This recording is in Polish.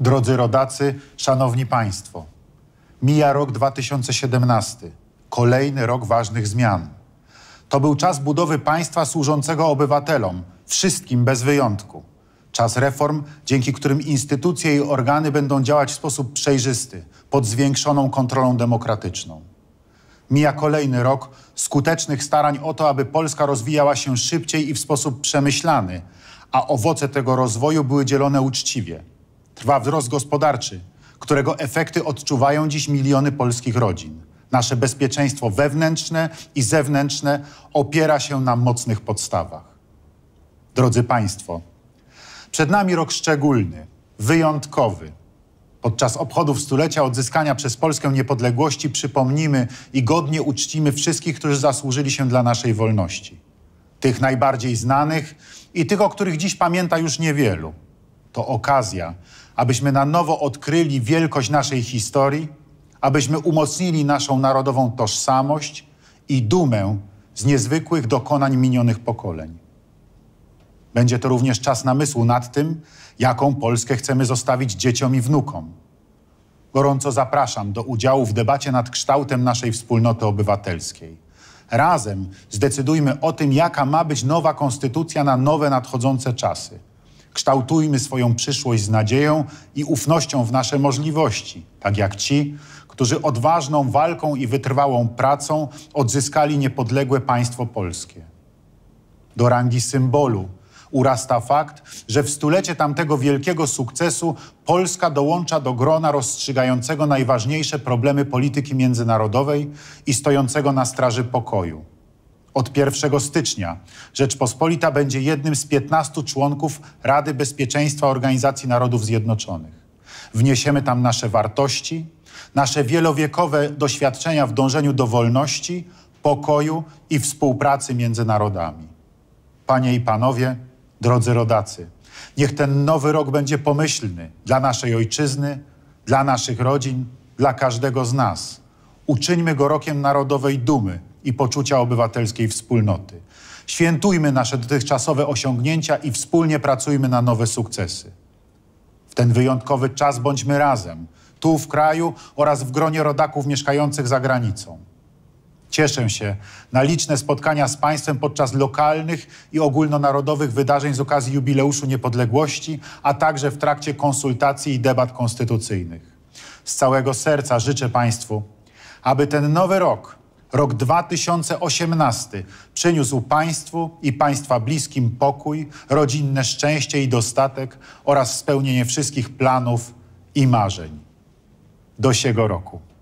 Drodzy rodacy, szanowni państwo, mija rok 2017, kolejny rok ważnych zmian. To był czas budowy państwa służącego obywatelom, wszystkim bez wyjątku. Czas reform, dzięki którym instytucje i organy będą działać w sposób przejrzysty, pod zwiększoną kontrolą demokratyczną. Mija kolejny rok skutecznych starań o to, aby Polska rozwijała się szybciej i w sposób przemyślany, a owoce tego rozwoju były dzielone uczciwie trwa wzrost gospodarczy, którego efekty odczuwają dziś miliony polskich rodzin. Nasze bezpieczeństwo wewnętrzne i zewnętrzne opiera się na mocnych podstawach. Drodzy Państwo, przed nami rok szczególny, wyjątkowy. Podczas obchodów stulecia odzyskania przez Polskę niepodległości przypomnimy i godnie uczcimy wszystkich, którzy zasłużyli się dla naszej wolności. Tych najbardziej znanych i tych, o których dziś pamięta już niewielu to okazja, abyśmy na nowo odkryli wielkość naszej historii, abyśmy umocnili naszą narodową tożsamość i dumę z niezwykłych dokonań minionych pokoleń. Będzie to również czas namysłu nad tym, jaką Polskę chcemy zostawić dzieciom i wnukom. Gorąco zapraszam do udziału w debacie nad kształtem naszej wspólnoty obywatelskiej. Razem zdecydujmy o tym, jaka ma być nowa konstytucja na nowe nadchodzące czasy. Kształtujmy swoją przyszłość z nadzieją i ufnością w nasze możliwości, tak jak ci, którzy odważną walką i wytrwałą pracą odzyskali niepodległe państwo polskie. Do rangi symbolu urasta fakt, że w stulecie tamtego wielkiego sukcesu Polska dołącza do grona rozstrzygającego najważniejsze problemy polityki międzynarodowej i stojącego na straży pokoju od 1 stycznia. Rzeczpospolita będzie jednym z 15 członków Rady Bezpieczeństwa Organizacji Narodów Zjednoczonych. Wniesiemy tam nasze wartości, nasze wielowiekowe doświadczenia w dążeniu do wolności, pokoju i współpracy między narodami. Panie i panowie, drodzy rodacy, niech ten nowy rok będzie pomyślny dla naszej ojczyzny, dla naszych rodzin, dla każdego z nas. Uczyńmy go rokiem narodowej dumy, i poczucia obywatelskiej wspólnoty. Świętujmy nasze dotychczasowe osiągnięcia i wspólnie pracujmy na nowe sukcesy. W ten wyjątkowy czas bądźmy razem, tu w kraju oraz w gronie rodaków mieszkających za granicą. Cieszę się na liczne spotkania z Państwem podczas lokalnych i ogólnonarodowych wydarzeń z okazji jubileuszu niepodległości, a także w trakcie konsultacji i debat konstytucyjnych. Z całego serca życzę Państwu, aby ten nowy rok Rok 2018 przyniósł państwu i państwa bliskim pokój, rodzinne szczęście i dostatek oraz spełnienie wszystkich planów i marzeń. Do siego roku.